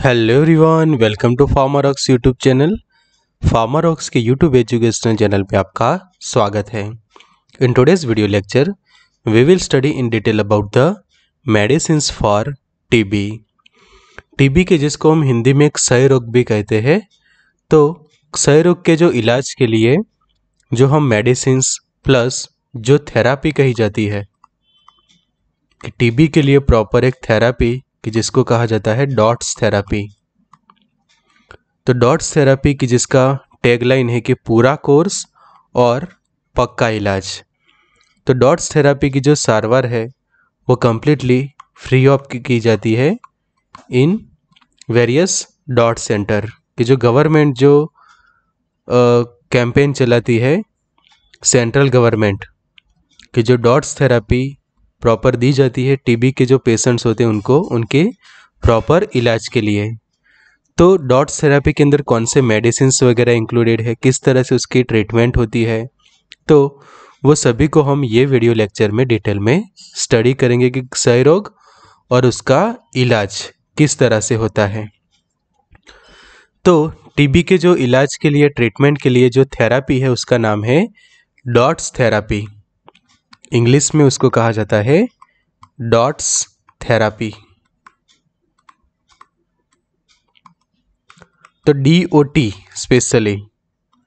Hello everyone welcome to Pharmarox YouTube channel Pharmarox के YouTube educational channel पे आपका स्वागत है in today's video lecture we will study in detail about the medicine for TB TB के जिसको हम हिंदी में क्षय रोग भी कहते हैं तो क्षय रोग के जो इलाज के लिए जो हम मेडिसिन प्लस जो थेरापी कही जाती है टीबी के लिए प्रॉपर एक थेरापी कि जिसको कहा जाता है डॉट्स थेरापी तो डॉट्स थेरापी की जिसका टैगलाइन है कि पूरा कोर्स और पक्का इलाज तो डॉट्स थेरापी की जो सारवार है वो कम्प्लीटली फ्री ऑफ की जाती है इन वेरियस डॉट सेंटर कि जो गवर्नमेंट जो कैंपेन चलाती है सेंट्रल गवर्नमेंट कि जो डॉट्स थेरापी प्रॉपर दी जाती है टीबी के जो पेशेंट्स होते हैं उनको उनके प्रॉपर इलाज के लिए तो डॉट्स थेरेपी के अंदर कौन से मेडिसिन वगैरह इंक्लूडेड है किस तरह से उसकी ट्रीटमेंट होती है तो वो सभी को हम ये वीडियो लेक्चर में डिटेल में स्टडी करेंगे कि क्षय रोग और उसका इलाज किस तरह से होता है तो टीबी के जो इलाज के लिए ट्रीटमेंट के लिए जो थेरापी है उसका नाम है डॉट्स थेरापी इंग्लिश में उसको कहा जाता है डॉट्स थेरापी तो डी ओ टी स्पेशली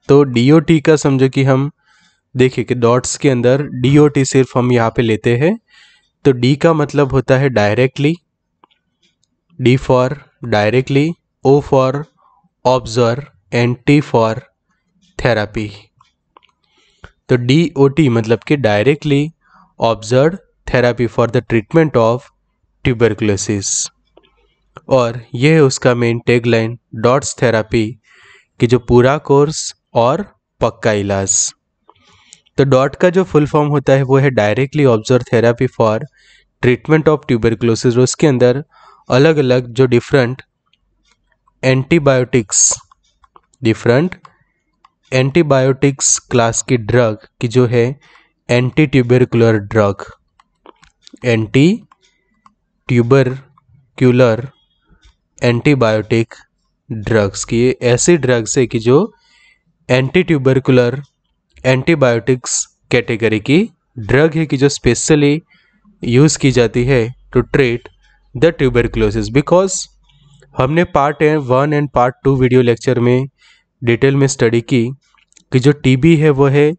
तो डी ओ टी का समझो कि हम देखिए कि डॉट्स के अंदर डी ओ टी सिर्फ हम यहाँ पे लेते हैं तो डी का मतलब होता है directly D for directly O for observe and T for therapy तो डी ओ टी मतलब कि directly observe therapy for the treatment of tuberculosis और यह है उसका मेन लाइन डॉट्स थेरापी कि जो पूरा कोर्स और पक्का इलाज तो डॉट का जो फुल फॉर्म होता है वो है directly observe therapy for treatment of tuberculosis उसके अंदर अलग अलग जो different antibiotics different antibiotics class की ड्रग की जो है anti tubercular drug anti tubercular antibiotic drugs की ये ऐसी ड्रग्स है कि जो एंटी ट्यूबरकुलर एंटीबायोटिक्स कैटेगरी की ड्रग है कि जो स्पेशली यूज़ की जाती है to treat the tuberculosis because हमने part one and part two video lecture में डिटेल में स्टडी की कि जो टीबी है वो है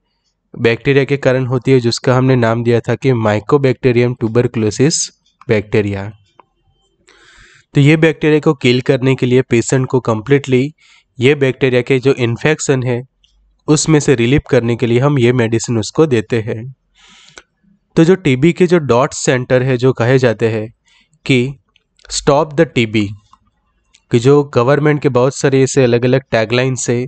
बैक्टीरिया के कारण होती है जिसका हमने नाम दिया था कि माइकोबैक्टीरियम ट्यूबरक्लोसिस बैक्टीरिया तो ये बैक्टीरिया को किल करने के लिए पेशेंट को कम्प्लीटली ये बैक्टीरिया के जो इन्फेक्शन है उसमें से रिलीव करने के लिए हम ये मेडिसिन उसको देते हैं तो जो टीबी के जो डॉट सेंटर है जो कहे जाते हैं कि स्टॉप द टीबी कि जो गवर्नमेंट के बहुत सारे ऐसे अलग अलग टैगलाइन से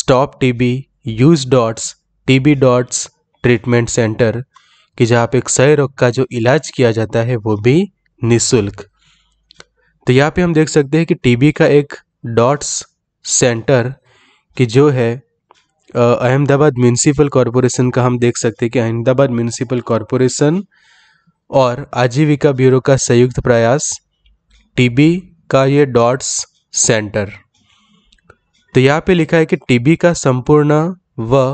stop TB use DOTS TB DOTS treatment centre कि जहाँ पे क्षय रोग का जो इलाज किया जाता है वो भी निशुल्क तो यहाँ पे हम देख सकते हैं कि टीबी का एक डॉट्स सेंटर कि जो है अहमदाबाद म्यूनसिपल कॉरपोरेशन का हम देख सकते हैं कि अहमदाबाद म्यूनसिपल कॉरपोरेशन और आजीविका ब्यूरो का संयुक्त प्रयास टीबी का ये डॉट्स सेंटर तो यहाँ पे लिखा है कि टीबी का संपूर्ण व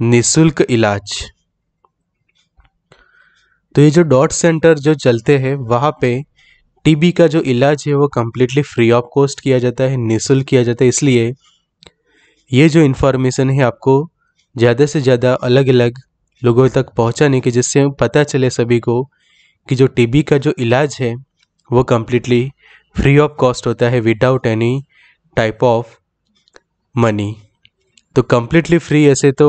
निशुल्क इलाज तो ये जो डॉट सेंटर जो चलते हैं वहाँ पे टीबी का जो इलाज है वो कम्प्लीटली फ्री ऑफ कॉस्ट किया जाता है निशुल्क किया जाता है इसलिए ये जो इन्फॉर्मेशन है आपको ज़्यादा से ज़्यादा अलग अलग लोगों तक पहुँचाने की जिससे पता चले सभी को कि जो टीबी का जो इलाज है वो कम्प्लीटली फ्री ऑफ कॉस्ट होता है without any type of money तो कम्प्लीटली फ्री ऐसे तो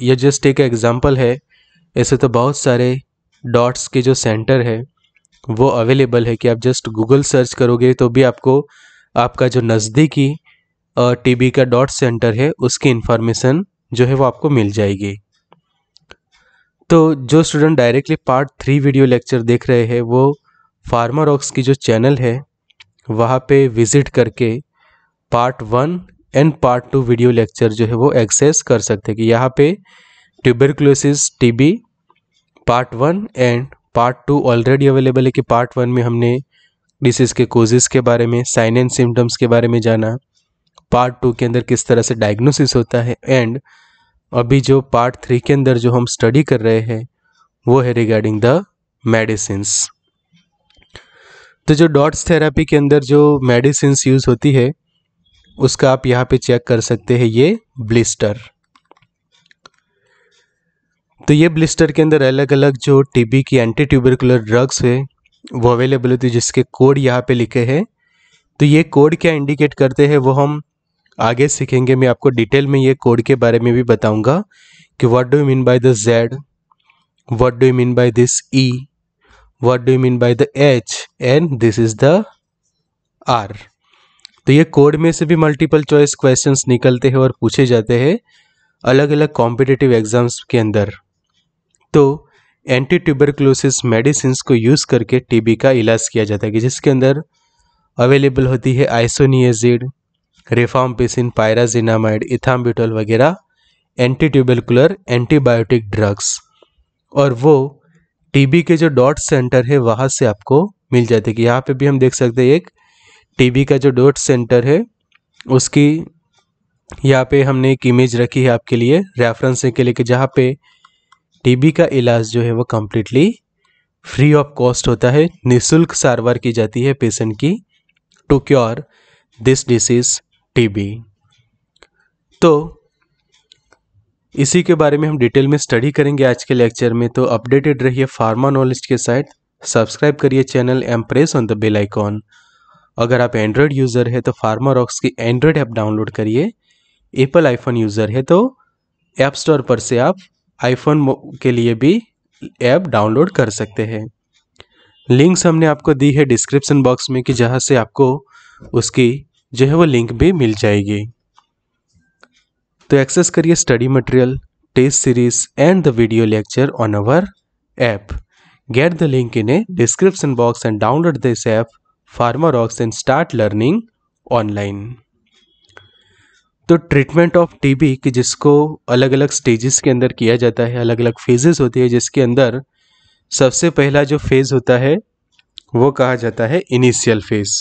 ये जस्ट एक एग्ज़ाम्पल है ऐसे तो बहुत सारे डॉट्स के जो सेंटर है वो अवेलेबल है कि आप जस्ट गूगल सर्च करोगे तो भी आपको आपका जो नज़दीकी टीबी का डॉट सेंटर है उसकी इन्फॉर्मेशन जो है वो आपको मिल जाएगी तो जो student directly part three video lecture देख रहे हैं वो फार्मा रॉक्स की जो चैनल है वहाँ पे विज़िट करके part one and part two video lecture जो है वो एक्सेस कर सकते हैं कि यहाँ पे tuberculosis TB part one and part two already available है कि पार्ट वन में हमने डिसीज़ के कोजेस के बारे में साइन एंड सिम्टम्स के बारे में जाना पार्ट टू के अंदर किस तरह से डायग्नोसिस होता है एंड अभी जो पार्ट थ्री के अंदर जो हम स्टडी कर रहे हैं वो है रिगार्डिंग द मेडिसिन तो जो डॉट्स थेरेपी के अंदर जो मेडिसिन यूज़ होती है उसका आप यहाँ पे चेक कर सकते हैं ये ब्लिस्टर तो ये ब्लिस्टर के अंदर अलग अलग जो टीबी की एंटी ट्यूबरकुलर ड्रग्स है वो अवेलेबल होती है जिसके कोड यहाँ पे लिखे हैं तो ये कोड क्या इंडिकेट करते हैं वो हम आगे सीखेंगे मैं आपको डिटेल में ये कोड के बारे में भी बताऊंगा कि what do you mean by the Z what do you mean by this E what do you mean by the H and this is the R तो ये कोड में से भी मल्टीपल चॉइस क्वेश्चंस निकलते हैं और पूछे जाते हैं अलग अलग कॉम्पिटिटिव एग्जाम्स के अंदर तो एंटी ट्यूबरकलोसिस मेडिसिन को यूज़ करके टीबी का इलाज किया जाता है कि जिसके अंदर अवेलेबल होती है रेफाम पेसिन पायराजिनामाइड इथाम्बिटोल वगैरह एंटी ट्यूबरकुलर एंटीबायोटिक ड्रग्स और वो टीबी के जो डॉट सेंटर है वहाँ से आपको मिल जाते हैं कि यहाँ पे भी हम देख सकते हैं एक टीबी का जो डोट सेंटर है उसकी यहाँ पे हमने एक इमेज रखी है आपके लिए रेफरेंस के लिए कि जहाँ पे टीबी का इलाज जो है वो कम्प्लीटली फ्री ऑफ कॉस्ट होता है निशुल्क सारवार की जाती है पेशेंट की to cure this disease TB तो इसी के बारे में हम डिटेल में स्टडी करेंगे आज के लेक्चर में तो अपडेटेड रहिए फार्मा नॉलेज के साथ सब्सक्राइब करिए channel and press on the bell icon अगर आप एंड्रॉयड यूज़र है तो फार्मर ऑक्स की एंड्रॉयड ऐप डाउनलोड करिए एप्पल आईफोन यूज़र है तो ऐप स्टोर पर से आप आईफोन के लिए भी ऐप डाउनलोड कर सकते हैं लिंक्स हमने आपको दी है डिस्क्रिप्शन बॉक्स में कि जहाँ से आपको उसकी जो है वो लिंक भी मिल जाएगी तो एक्सेस करिए study material test series and the video lecture on our app get the link in a description box and download this app Pharmarox and start learning online तो ट्रीटमेंट ऑफ टीबी कि जिसको अलग अलग stages के अंदर किया जाता है अलग अलग फेजेस होती है जिसके अंदर सबसे पहला जो फेज़ होता है वो कहा जाता है इनिशियल फेज़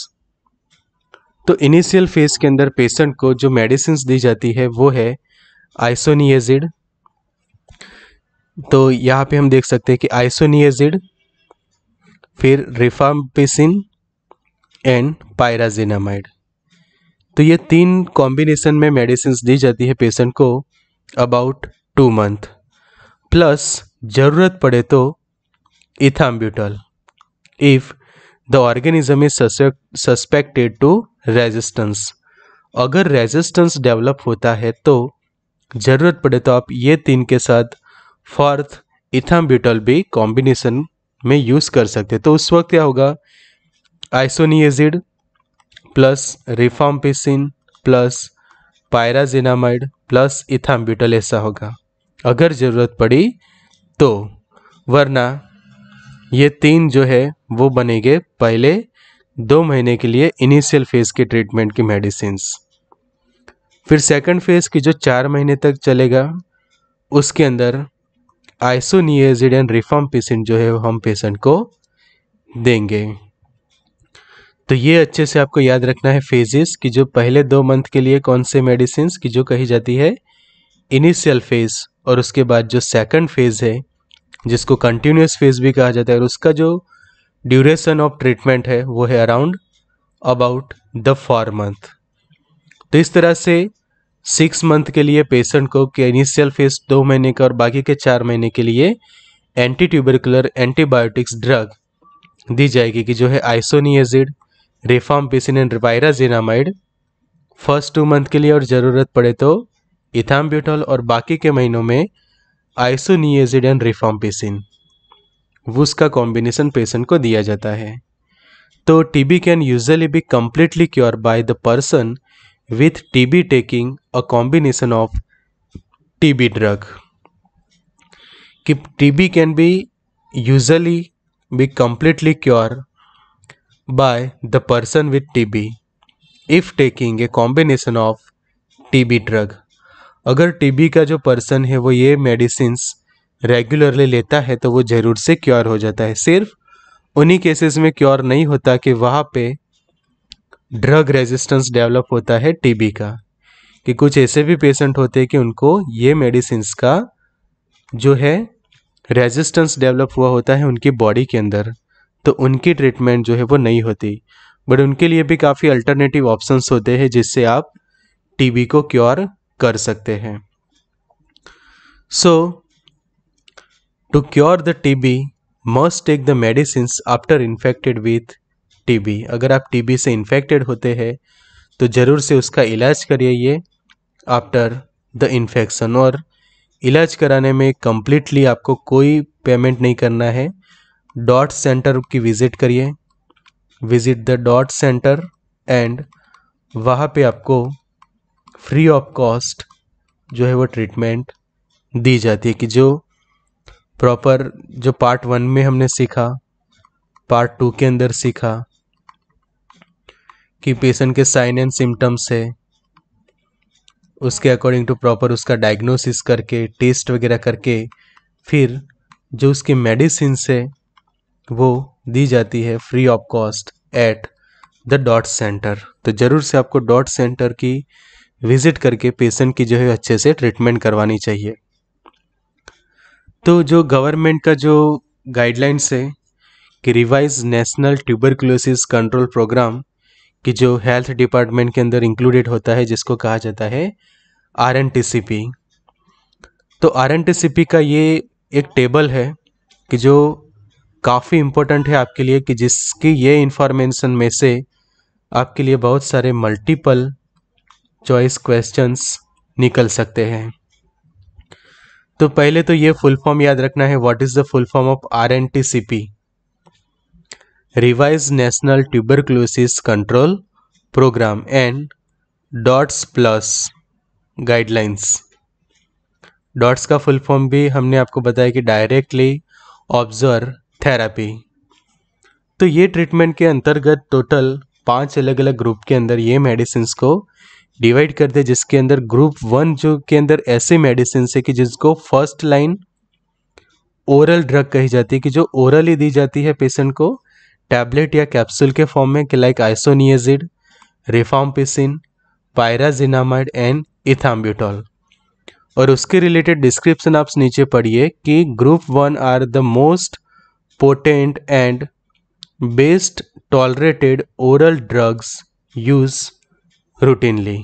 तो इनिशियल फेज़ के अंदर पेशेंट को जो मेडिसिन दी जाती है वो है आइसोनियाजिड तो यहाँ पे हम देख सकते हैं कि आइसोनियाजिड फिर रिफाम्पिसिन एंड पायराजिनामाइड तो ये तीन कॉम्बिनेशन में मेडिसिन दी जाती है पेशेंट को अबाउट टू मंथ प्लस ज़रूरत पड़े तो ethambutol if the organism is suspected to resistance अगर रेजिस्टेंस डेवलप होता है तो ज़रूरत पड़े तो आप ये तीन के साथ फॉर्थ इथाम्ब्यूटल भी कॉम्बिनेशन में यूज़ कर सकते तो उस वक्त क्या होगा isoniazid plus rifampicin plus pyrazinamide plus ethambutol ऐसा होगा अगर ज़रूरत पड़ी तो वरना ये तीन जो है वो बनेंगे पहले दो महीने के लिए इनिशियल फेज़ के ट्रीटमेंट की मेडिसिन फिर सेकंड फेज़ की जो चार महीने तक चलेगा उसके अंदर आइसोनिएजिड एंड रिफॉम्पिसिन जो है हम पेशेंट को देंगे तो ये अच्छे से आपको याद रखना है फेजेस कि जो पहले दो मंथ के लिए कौन से मेडिसिन की जो कही जाती है इनिशियल फेज़ और उसके बाद जो सेकंड फेज़ है जिसको कंटिन्यूस फेज़ भी कहा जाता है और उसका जो ड्यूरेशन ऑफ ट्रीटमेंट है वो है around about the four month तो इस तरह से सिक्स मंथ के लिए पेशेंट को इनिशियल फेज दो महीने का और बाकी के चार महीने के लिए एंटी ट्यूबरकुलर एंटीबायोटिक्स ड्रग दी जाएगी कि जो है isoniazid rifampicin and pyrazinamide first two month के लिए और ज़रूरत पड़े तो इथाम्ब्यूटॉल और बाकी के महीनों में आइसोनिएजिड एंड रिफॉर्मपिसिन उसका का कॉम्बिनेशन पेशेंट को दिया जाता है तो TB can usually be completely cure by the person with TB taking a combination of TB drug कि TB can be usually be completely cure by the person with TB if taking a combination of TB drug. अगर TB का जो person है वो ये medicines regularly लेता है तो वो ज़रूर से क्योर हो जाता है सिर्फ उन्हीं केसेस में क्योर नहीं होता कि वहाँ पे ड्रग रेजिस्टेंस डेवलप होता है टीबी का कि कुछ ऐसे भी पेशेंट होते हैं कि उनको ये मेडिसिन्स का जो है रेजिस्टेंस डेवलप हुआ होता है उनकी बॉडी के अंदर तो उनकी ट्रीटमेंट जो है वो नहीं होती बट उनके लिए भी काफ़ी अल्टरनेटिव ऑप्शंस होते हैं जिससे आप टीबी को क्योर कर सकते हैं So, to cure the must take the medicine after after with T B अगर आप टीबी से इन्फेक्टेड होते हैं तो ज़रूर से उसका इलाज करिए ये आफ्टर द इन्फेक्शन और इलाज कराने में कम्प्लीटली आपको कोई पेमेंट नहीं करना है डॉट सेंटर की विज़िट करिए visit the DOT centre and वहाँ पे आपको फ्री ऑफ कॉस्ट जो है वो ट्रीटमेंट दी जाती है कि जो प्रॉपर जो पार्ट वन में हमने सीखा पार्ट टू के अंदर सीखा कि पेशेंट के साइन एंड सिम्टम्स है उसके अकॉर्डिंग टू प्रॉपर उसका डायग्नोसिस करके टेस्ट वगैरह करके फिर जो उसकी मेडिसिन है वो दी जाती है free of cost at the DOT centre तो ज़रूर से आपको डॉट सेंटर की विज़िट करके पेशेंट की जो है अच्छे से ट्रीटमेंट करवानी चाहिए तो जो गवर्नमेंट का जो गाइडलाइंस है कि revise national tuberculosis control programme कि जो हेल्थ डिपार्टमेंट के अंदर इंक्लूडेड होता है जिसको कहा जाता है R N T C P तो R N T C P का ये एक टेबल है कि जो काफ़ी इम्पोर्टेंट है आपके लिए कि जिसकी ये इन्फॉर्मेशन में से आपके लिए बहुत सारे मल्टीपल चॉइस क्वेश्चंस निकल सकते हैं तो पहले तो ये फुल फॉर्म याद रखना है what is the full form of R N T C P revise national tuberculosis control programme and DOTS plus guidelines DOTS का फुल फॉर्म भी हमने आपको बताया कि डायरेक्टली ऑब्जर्व थेरापी तो ये ट्रीटमेंट के अंतर्गत टोटल पांच अलग अलग ग्रुप के अंदर ये मेडिसिन को डिवाइड कर दे जिसके अंदर ग्रुप वन जो के अंदर ऐसे मेडिसिन है कि जिसको फर्स्ट लाइन ओरल ड्रग कही जाती है कि जो ओरली दी जाती है पेशेंट को टैबलेट या कैप्सूल के फॉर्म में कि like isoniazid rifampicin pyrazinamide and ethambutol और उसके रिलेटेड डिस्क्रिप्शन आप नीचे पढ़िए कि group one are the most potent and best tolerated oral drugs use routinely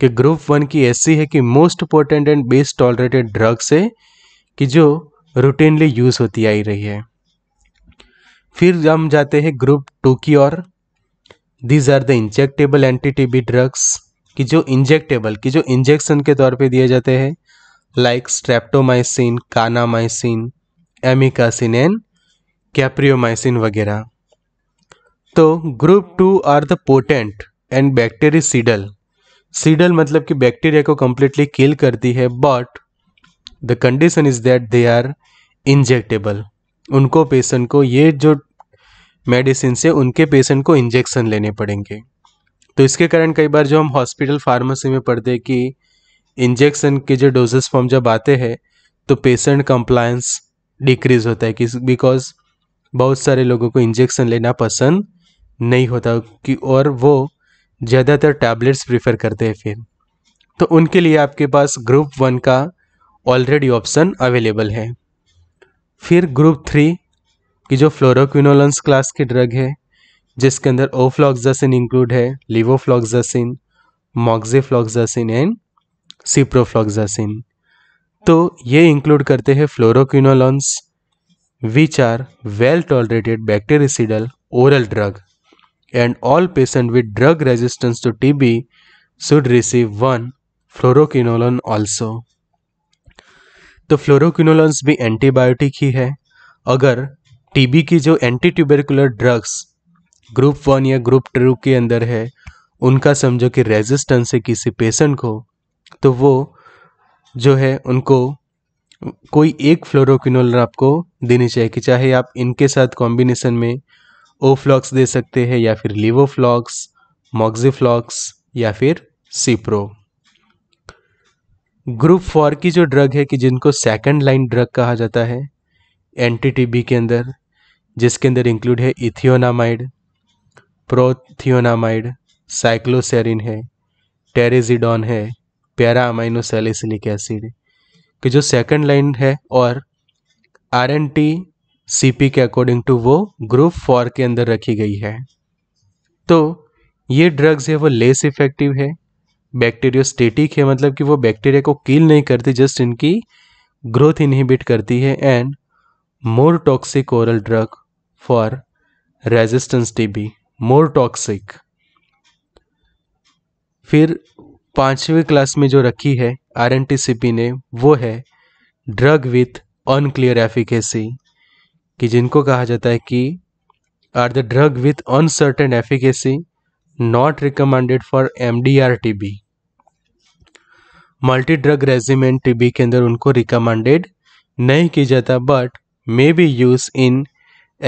कि ग्रुप वन की ऐसी है कि most important and best tolerated drugs है कि जो रूटीनली यूज़ होती आई रही है फिर हम जाते हैं ग्रुप टू की ओर these are the injectable anti TB drugs कि जो इंजेक्टेबल कि जो इंजेक्शन के तौर पे दिए जाते हैं like streptomycin kanamycin amikacin and capreomycin वगैरह तो group two are the potent and bactericidal cidal cidal मतलब कि बैक्टीरिया को कम्प्लीटली किल करती है but the condition is that they are injectable उनको पेशेंट को ये जो मेडिसिन से उनके पेशेंट को इंजेक्शन लेने पड़ेंगे तो इसके कारण कई बार जो हम हॉस्पिटल फार्मेसी में पढ़ते हैं कि इंजेक्शन के जो डोजेस फॉर्म जब आते हैं तो पेशेंट कंप्लायंस डिक्रीज होता है कि बिकॉज बहुत सारे लोगों को इंजेक्शन लेना पसंद नहीं होता कि और वो ज़्यादातर टैबलेट्स प्रीफर करते हैं फिर तो उनके लिए आपके पास ग्रुप वन का ऑलरेडी ऑप्शन अवेलेबल है फिर ग्रुप थ्री कि जो फ्लोरोक्विनोलंस क्लास की ड्रग है जिसके अंदर ओफ्लॉक्सासिन इंक्लूड है लिवोफ्लॉक्सासिन मॉक्जीफ्लॉक्जासिन एंड सिप्रोफ्लॉक्सासिन तो ये इंक्लूड करते हैं fluoroquinolones which are well tolerated bactericidal oral drug and all patient with drug resistance to TB should receive one fluoroquinolone also. तो फ्लोरोक्विनोलॉन्स भी एंटीबायोटिक ही है अगर टीबी की जो anti tubercular drugs group one या ग्रुप टू के अंदर है उनका समझो कि रेजिस्टेंस है किसी पेशेंट को तो वो जो है उनको कोई एक फ्लोरोक्विनोल आपको देनी चाहिए कि चाहे आप इनके साथ कॉम्बिनेशन में ओफ्लॉक्स दे सकते हैं या फिर लिवोफ्लॉक्स मॉक्जीफ्लॉक्स या फिर सीप्रो ग्रुप फोर की जो ड्रग है कि जिनको सेकंड लाइन ड्रग कहा जाता है एन के अंदर जिसके अंदर इंक्लूड है इथियोनामाइड प्रोथियोनामाइड साइक्लोसेरिन है टेरेजिडॉन है पैरा अमाइनोसेलिसिलिक एसिड कि जो सेकंड लाइन है और R N T C P के अकॉर्डिंग टू वो ग्रुप फोर के अंदर रखी गई है तो ये ड्रग्स है वो लेस इफेक्टिव है बैक्टीरियो स्टेटिक है मतलब कि वो बैक्टीरिया को किल नहीं करती जस्ट इनकी ग्रोथ इनहिबिट करती है and more toxic oral drug for resistance TB more toxic फिर पांचवी क्लास में जो रखी है R N T C P ने वो है ड्रग विथ अनक्लियर एफिकेसी कि जिनको कहा जाता है कि are the drug with uncertain efficacy not recommended for M D R T B multi drug regiment T B के अंदर उनको रिकमेंडेड नहीं किया जाता but may be use in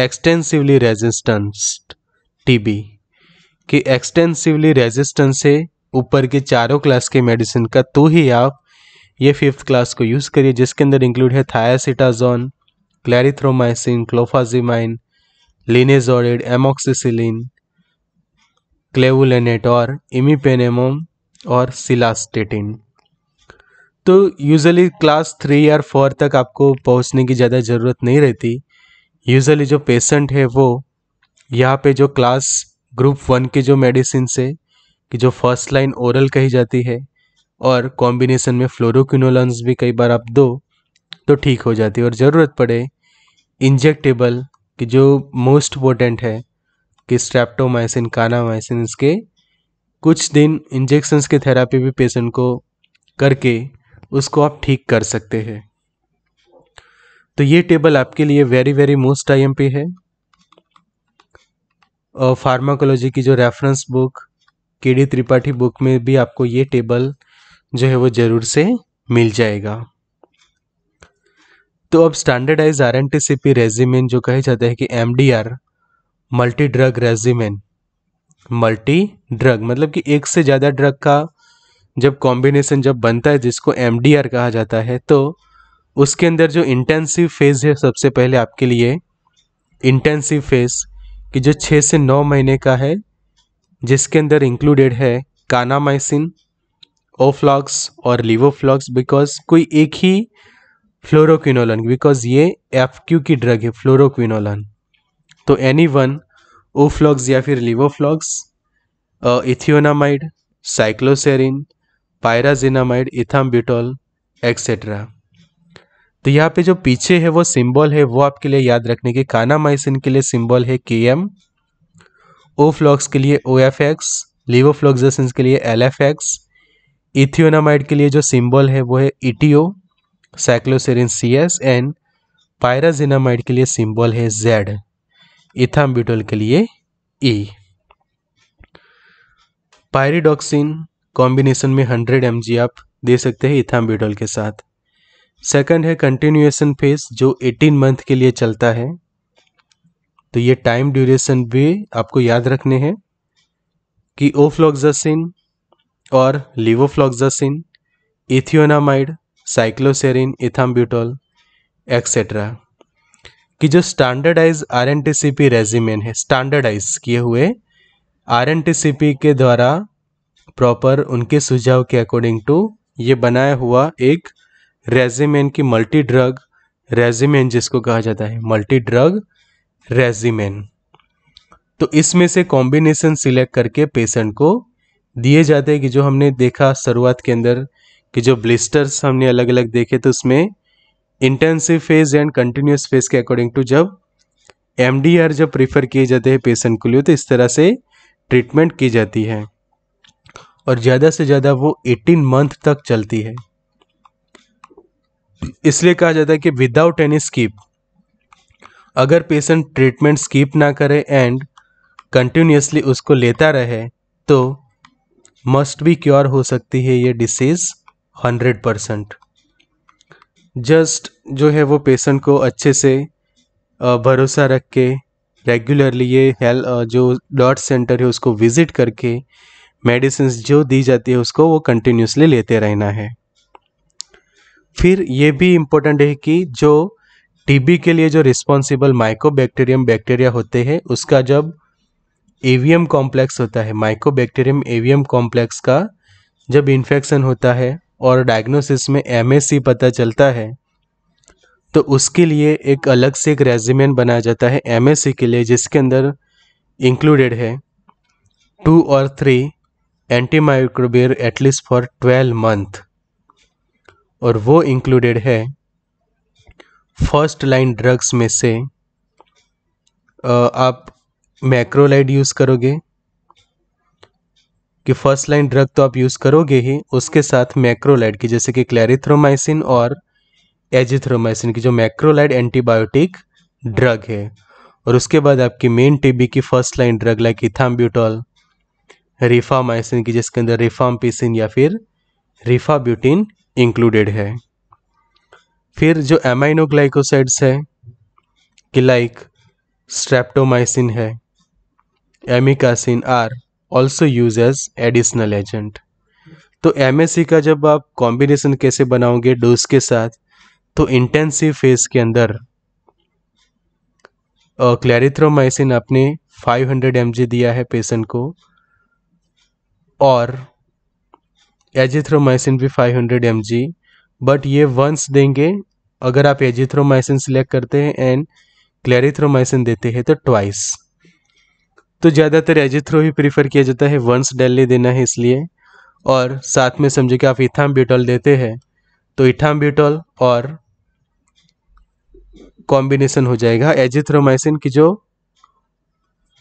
extensively resistance T B कि एक्सटेंसिवली रेजिस्टेंस है ऊपर के चारों क्लास के मेडिसिन का तो ही आप ये फिफ्थ क्लास को यूज़ करिए जिसके अंदर इंक्लूड है थायासिटाजोन क्लैरिथ्रोमाइसिन क्लोफाजिमाइन लिनेजोरिड एमोक्सिसिलिन क्लेवुलेनेट और इमिपेनेमोम और सिलास्टेटिन तो यूजली क्लास थ्री या फोर तक आपको पहुंचने की ज़्यादा ज़रूरत नहीं रहती यूजली जो पेशेंट है वो यहाँ पे जो क्लास ग्रुप वन के जो मेडिसिन से कि जो फर्स्ट लाइन ओरल कही जाती है और कॉम्बिनेशन में फ्लोरोक्यूनोलॉन्स भी कई बार आप दो तो ठीक हो जाती है और ज़रूरत पड़े इंजेक्टेबल कि जो मोस्ट इम्पोर्टेंट है कि स्ट्रैप्टोमाइसिन कानामाइसिन इसके कुछ दिन इंजेक्शंस के थेरापी भी पेशेंट को करके उसको आप ठीक कर सकते हैं तो ये टेबल आपके लिए वेरी वेरी मोस्ट आईएमपी है और फार्माकोलॉजी की जो reference book K D Tripathi book में भी आपको ये टेबल जो है वो ज़रूर से मिल जाएगा तो अब standardize R N T C P regiment जो कहे जाता है कि M D R multi drug regiment multi drug मतलब कि एक से ज़्यादा ड्रग का जब कॉम्बिनेशन जब बनता है जिसको एम डी आर कहा जाता है तो उसके अंदर जो इंटेंसिव फेज़ है सबसे पहले आपके लिए इंटेंसिव फेज़ कि जो छः से नौ महीने का है जिसके अंदर इंक्लूडेड है कानामाइसिन ओफ्लॉक्स और लिवोफ्लॉक्स बिकॉज कोई एक ही फ्लोरोक्विनोलन बिकॉज ये एफ क्यू की ड्रग है फ्लोरोक्विनोलन तो एनी वन ओफ्लॉक्स या फिर levoflox ethionamide cycloserine pyrazinamide ethambutol etcetera तो यहाँ पे जो पीछे है वो सिंबल है वो आपके लिए याद रखने के कानामाइसिन के लिए सिंबल है के एम ओ फ्लॉक्स के लिए ओ एफ एक्स फ्लॉक्सेंस के लिए एल एफ एक्स इथियोनामाइड के लिए जो सिंबल है वो है इटीओ cycloserine C S and pyrazinamide के लिए सिंबल है जेड इथाम्बिटोल के लिए ई पायरिडॉक्सिन कॉम्बिनेशन में 100 एम आप दे सकते हैं इथाम्बिडोल के साथ सेकंड है कंटिन्यूएशन फेज जो 18 मंथ के लिए चलता है तो ये टाइम ड्यूरेशन भी आपको याद रखने हैं कि ओफ्लॉक्जासिन और लिवोफ्लॉक्सिन इथियोनामाइड साइक्लोसेरिन इथाम्ब्यूटोल एक्सेट्रा कि जो standardize R N T C P regimen है स्टैंडर्डाइज किए हुए R N T C P के द्वारा प्रॉपर उनके सुझाव के अकॉर्डिंग टू ये बनाया हुआ एक रेजिमेन की मल्टी ड्रग रेजिमेन जिसको कहा जाता है मल्टी ड्रग रेजिमेन तो इसमें से कॉम्बिनेशन सिलेक्ट करके पेशेंट को दिए जाते हैं कि जो हमने देखा शुरुआत के अंदर कि जो ब्लिस्टर्स हमने अलग अलग देखे तो उसमें intensive phase and continuous phase के अकॉर्डिंग टू जब एम जब प्रीफर किए जाते हैं पेशेंट के लिए तो इस तरह से ट्रीटमेंट की जाती है और ज़्यादा से ज़्यादा वो 18 मंथ तक चलती है इसलिए कहा जाता है कि विदाउट एनी स्कीप अगर पेशेंट ट्रीटमेंट स्किप ना करे एंड कंटिन्यूसली उसको लेता रहे तो मस्ट भी क्योर हो सकती है ये डिसीज़ हंड्रेड परसेंट जस्ट जो है वो पेशेंट को अच्छे से भरोसा रख के रेगुलरली ये हेल्थ जो डॉट सेंटर है उसको विज़िट करके मेडिसिन जो दी जाती है उसको वो कंटिन्यूसली लेते रहना है फिर ये भी इम्पोर्टेंट है कि जो टीबी के लिए जो रिस्पॉन्सिबल माइकोबैक्टीरियम बैक्टीरिया होते हैं उसका जब एवीएम कॉम्प्लेक्स होता है माइकोबैक्टीरियम एवीएम कॉम्प्लेक्स का जब इन्फेक्शन होता है और डायग्नोसिस में एम पता चलता है तो उसके लिए एक अलग से एक रेजिमेंट बनाया जाता है एम के लिए जिसके अंदर इंक्लूडेड है टू और three antimicrobial at least for twelve month और वो इंक्लूडेड है फर्स्ट लाइन ड्रग्स में से आप मैक्रोलाइड यूज़ करोगे कि फर्स्ट लाइन ड्रग तो आप यूज़ करोगे ही उसके साथ मैक्रोलाइड की जैसे कि क्लैरिथ्रोमाइसिन और एजिथ्रोमाइसिन की जो मैक्रोलाइड एंटीबायोटिक ड्रग है और उसके बाद आपकी मेन टीबी की first line drug like ethambutol rifamycin की जिसके अंदर रिफामपिसिन या फिर रिफाब्यूटिन इंक्लूडेड है फिर जो एमाइनोग्लाइकोसाइड्स है कि लाइक स्ट्रेप्टोमाइसिन है amikacin are also use as additional agent तो एम का जब आप कॉम्बिनेशन कैसे बनाओगे डोज के साथ तो इंटेंसिव फेज के अंदर क्लैरिथ्रोमाइसिन आपने 500 हंड्रेड दिया है पेशेंट को और एजिथ्रोमाइसिन भी 500 हंड्रेड बट ये वंस देंगे अगर आप एजिथ्रोमाइसिन सिलेक्ट करते हैं एंड क्लैरिथ्रोमाइसिन देते हैं तो ट्वाइस तो ज़्यादातर एजिथ्रो ही प्रीफर किया जाता है वंस डेली देना है इसलिए और साथ में समझे कि आप इथाम ब्यूटॉल देते हैं तो इथाम ब्यूटॉल और कॉम्बिनेशन हो जाएगा एजिथ्रोमाइसिन की जो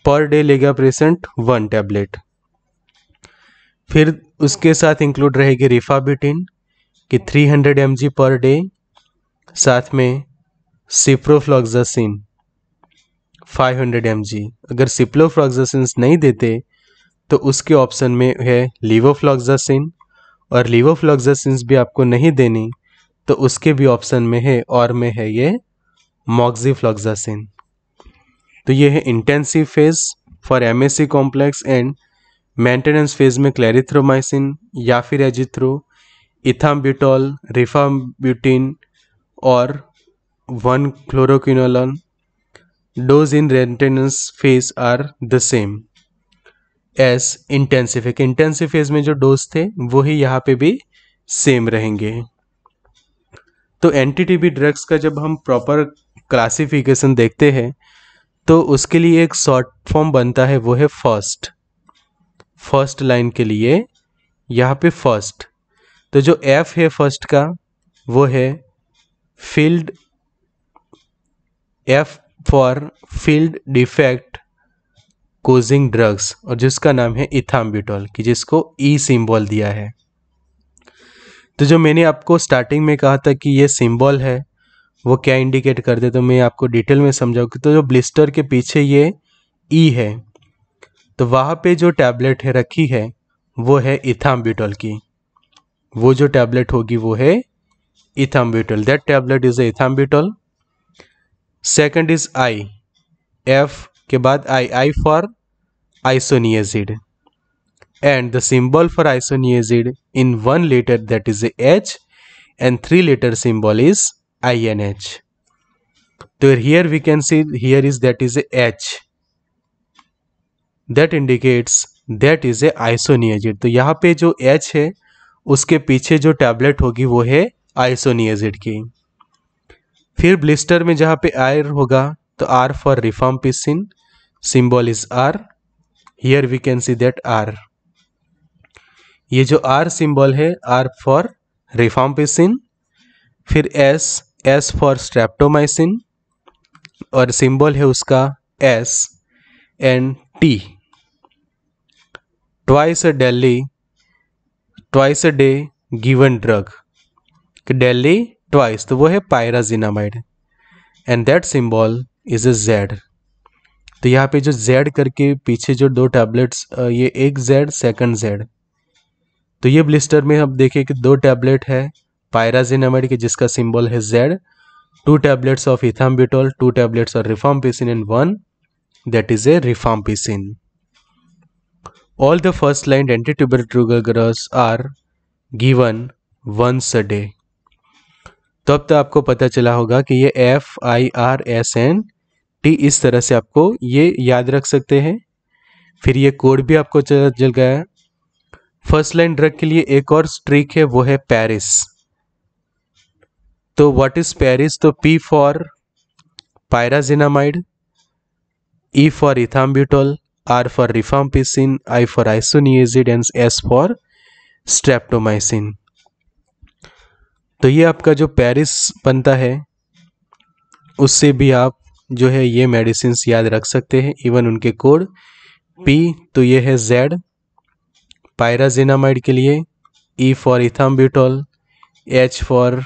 पर डे लेगा प्रेसेंट वन टैबलेट फिर उसके साथ इंक्लूड रहेगी रिफाबिटिन कि 300 hundred M G per day साथ में सिप्रोफ्लॉक्जासिन 500 हंड्रेड एम जी अगर सिप्लोफ्लॉक्जासिन नहीं देते तो उसके ऑप्शन में है लीवोफ्लॉक्जासिन और लीवोफ्लॉक्जासिन भी आपको नहीं देनी तो उसके भी ऑप्शन में है और में है ये मॉक्जीफ्लॉक्जासिन तो ये है intensive phase for MSC complex and maintenance phase में क्लैरिथ्रोमाइसिन या फिर एजिथ्रो इथाम्ब्यूटॉल रिफाम्ब्यूटिन और one chloroquinolone dose in maintenance phase are the same as इंटेंसिफिक इंटेंसिव फेज में जो डोज थे वही यहाँ पे भी सेम रहेंगे तो एंटीटीबी ड्रग्स का जब हम प्रॉपर क्लासिफिकेशन देखते हैं तो उसके लिए एक शॉर्ट फॉर्म बनता है वो है फर्स्ट फर्स्ट लाइन के लिए यहाँ पे फर्स्ट तो जो एफ है फर्स्ट का वो है field F for field defect causing drugs और जिसका नाम है इथाम्ब्यूटोल कि जिसको ई e सिंबल दिया है तो जो मैंने आपको स्टार्टिंग में कहा था कि ये सिंबल है वो क्या इंडिकेट करते तो मैं आपको डिटेल में समझाऊँ कि तो जो ब्लिस्टर के पीछे ये ई e है तो वहाँ पे जो टैबलेट है रखी है वो है इथाम्ब्यूटोल की वो जो टैबलेट होगी वो है ethambutol that tablet is ethambutol second is I F के बाद I I for isoniazid and the symbol for isoniazid in one letter that is H and three letter symbol is I N H तो here we can see here is that is H that indicates that is a isoniazid तो यहां पर जो H है उसके पीछे जो tablet होगी वो है आइसोनियाजिड की फिर ब्लिस्टर में जहाँ पे आयर होगा तो R for rifampicin symbol is R here we can see that R ये जो आर सिंबल है आर फॉर पिसिन फिर एस एस फॉर स्ट्रेप्टोमाइसिन और सिंबल है उसका S and T twice daily twice a day given drug daily twice तो वो है pyrazinamide and that symbol is a Z तो यहाँ पे जो जेड करके पीछे जो दो टैबलेट्स ये एक जेड सेकंड जेड तो ये ब्लिस्टर में हम देखें कि दो टैबलेट है पायराजिनामाइड के जिसका सिंबल है Z two tablets of ethambutol two tablets of rifampicin and one that is a पिसिन All the first line dentatorubral are given once a day. तो अब तक आपको पता चला होगा कि ये F I R S N T इस तरह से आपको ये याद रख सकते हैं फिर ये कोड भी आपको चल गया फर्स्ट लाइन ड्रग के लिए एक और स्ट्रीक है वो है पेरिस तो व्हाट इज पेरिस तो P for pyrazinamide E for ethambutol R for rifampicin, I for isoniazid and S for streptomycin. तो ये आपका जो पेरिस बनता है उससे भी आप जो है ये मेडिसिन याद रख सकते हैं इवन उनके कोड पी तो ये है जेड पायराजेनामाइड के लिए E for ethambutol H for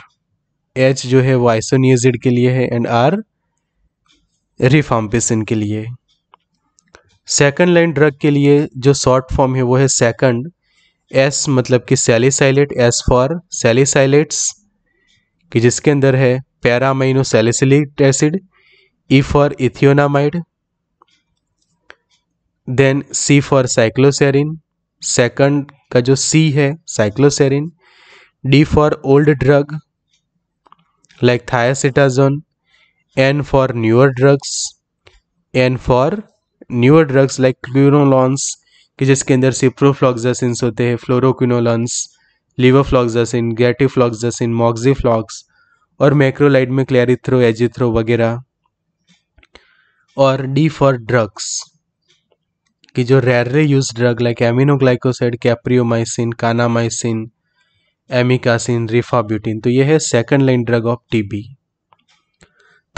H जो है वो आइसोनियजिड के लिए है एंड आर रिफाम्पिसिन के लिए सेकंड लाइन ड्रग के लिए जो शॉर्ट फॉर्म है वो है सेकंड एस मतलब कि सेलिसाइलेट एस फॉर सेलिसाइलेट्स कि जिसके अंदर है paraamino salicylic acid E for ethionamide then C for cycloserine second का जो सी है cycloserine D for old drug like thiacetazone N for newer drugs N for newer drugs like क्लोरोलॉन्स कि जिसके अंदर सिप्रोफ्लॉक्सिन्स होते हैं फ्लोरोक्विनोलॉन्स लीवोफ्लॉक्सासिन गैटिफ्लॉक्सासिन मॉक्सीफ्लॉक्स और मैक्रोलाइड में क्लैरिथ्रो एजिथ्रो वगैरह और डी फॉर ड्रग्स कि जो rarely use drug like aminoglycoside capreomycin kanamycin amikacin rifabutin तो यह है second line drug of TB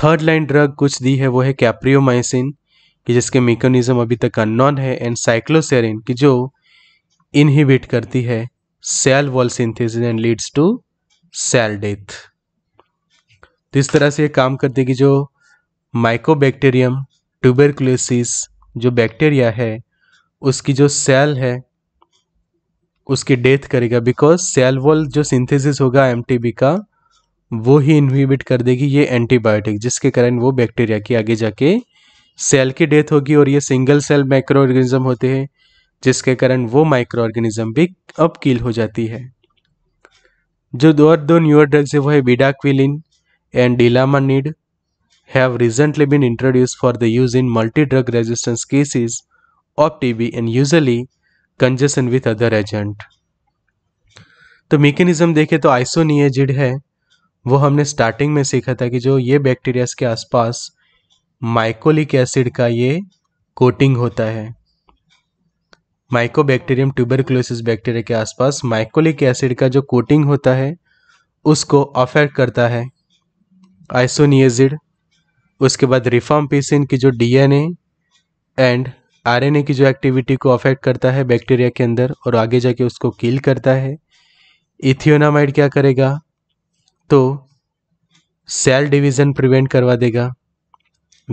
third line drug कुछ दी है वो है कैप्रियोमाइसिन कि जिसके मेकनिज़म अभी तक अननोन है एंड साइक्लोसेरिन की जो इनहिबिट करती है cell wall synthesis and leads to cell death तो इस तरह से ये काम करते है कि जो माइकोबैक्टीरियम ट्यूबरकुलोसिस जो बैक्टीरिया है उसकी जो सेल है उसकी डेथ करेगा बिकॉज सेल वॉल जो सिंथेसिस होगा एम का वो ही इनहिबिट कर देगी ये एंटीबायोटिक जिसके कारण वो बैक्टीरिया की आगे जाके सेल की डेथ होगी और ये सिंगल सेल माइक्रो ऑर्गेनिज्म होते हैं जिसके कारण वो माइक्रो ऑर्गेनिज्म भी अब किल हो जाती है जो दो और दो न्यूअर ड्रग्स है वो है bedaquiline and delamanid have recently been introduce for the use in multi drug resistance cases of TB and usually conjunction with other agent तो मेकेनिज्म देखे तो आइसोनियजिड है वो हमने स्टार्टिंग में सीखा था कि जो ये बैक्टीरियाज के आसपास माइकोलिक एसिड का ये कोटिंग होता है माइकोबैक्टीरियम ट्यूबरकुलोसिस बैक्टीरिया के आसपास माइकोलिक एसिड का जो कोटिंग होता है उसको अफेक्ट करता है आइसोनियजिड उसके बाद रिफॉर्म पीसिन की जो डीएनए एंड आरएनए की जो एक्टिविटी को अफेक्ट करता है बैक्टीरिया के अंदर और आगे जाके उसको किल करता है इथियोनामाइड क्या करेगा तो सेल डिवीज़न प्रिवेंट करवा देगा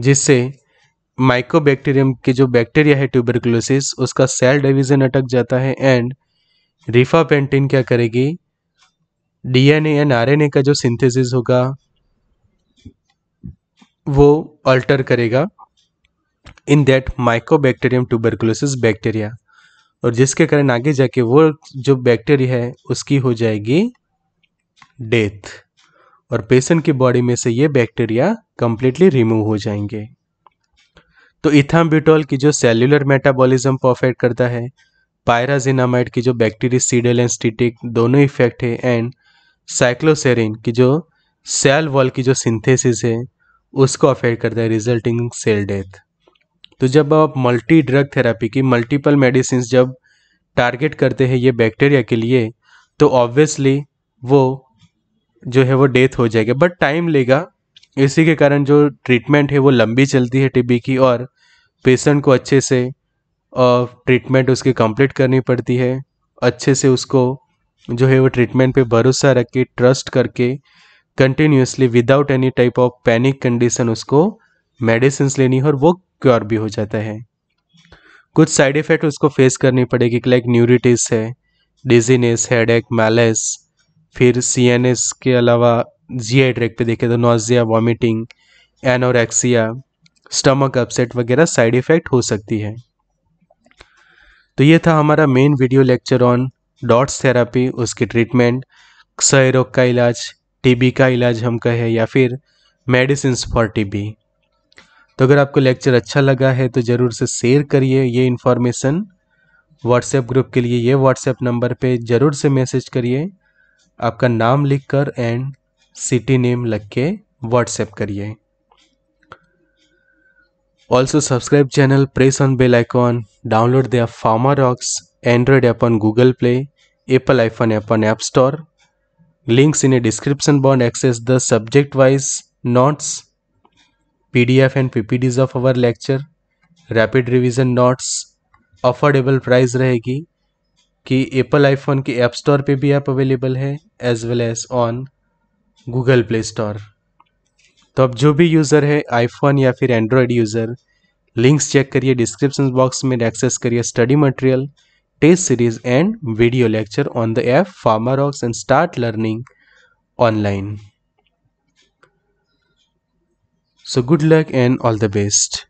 जिससे माइकोबैक्टीरियम के जो बैक्टीरिया है ट्यूबरकुलोसिस उसका सेल डिवीजन अटक जाता है एंड रिफापेंटिन क्या करेगी डीएनए एंड आरएनए का जो सिंथेसिस होगा वो अल्टर करेगा in that mycobacterium tuberculosis bacteria और जिसके कारण आगे जाके वो जो बैक्टीरिया है उसकी हो जाएगी डेथ और पेशेंट की बॉडी में से ये बैक्टीरिया कम्प्लीटली रिमूव हो जाएंगे तो इथाम्ब्यूटॉल की जो सेल्युलर मेटाबॉलिज्म को अफेक्ट करता है पायराजिनामाइड की जो बैक्टीरिसीडल एंड स्टिटिक दोनों इफेक्ट है एंड साइक्लोसेरिन की जो सेल वॉल की जो सिंथेसिस है उसको अफेक्ट करता है रिजल्टिंग सेल डेथ तो जब आप मल्टी ड्रग थेरेपी की मल्टीपल मेडिसिन जब टारगेट करते हैं ये बैक्टीरिया के लिए तो ऑब्वियसली वो जो है वो डेथ हो जाएगा बट टाइम लेगा इसी के कारण जो ट्रीटमेंट है वो लंबी चलती है टीबी की और पेशेंट को अच्छे से ट्रीटमेंट उसकी कंप्लीट करनी पड़ती है अच्छे से उसको जो है वो ट्रीटमेंट पे भरोसा रख के ट्रस्ट करके continuously without any type of panic condition उसको मेडिसिन लेनी है और वो क्योर भी हो जाता है कुछ साइड इफ़ेक्ट उसको फेस करनी पड़ेगी लाइक न्यूरिटिस है डिजीनेस हेड एक मैलेस फिर सी के अलावा जी आई ट्रैक पे देखें तो nausea vomiting anorexia stomach upset वगैरह साइड इफ़ेक्ट हो सकती है तो ये था हमारा main video lecture on DOTS therapy उसकी ट्रीटमेंट क्षय रोग का इलाज टीबी का इलाज हम कहें या फिर मेडिसिन फॉर टीबी तो अगर आपको लेक्चर अच्छा लगा है तो ज़रूर से शेयर करिए ये इन्फॉर्मेशन व्हाट्सएप ग्रुप के लिए ये व्हाट्सएप नंबर पे ज़रूर से मैसेज करिए आपका नाम लिखकर एंड सिटी नेम लग के व्हाट्सएप करिए also subscribe channel press on bell icon download the Pharma Rocks Android app on Google Play Apple iPhone app on App Store links in a description box access the subject wise notes pdf and PPDs of our lecture rapid revision notes affordable price रहेगी कि Apple iPhone के App Store पे भी app available है as well as on Google Play Store तो अब जो भी यूज़र है आईफोन या फिर एंड्रॉयड यूज़र लिंक्स चेक करिए डिस्क्रिप्शन बॉक्स में एक्सेस करिए study material test series and video lecture on the app PharmaRocks and start learning online so good luck and all the best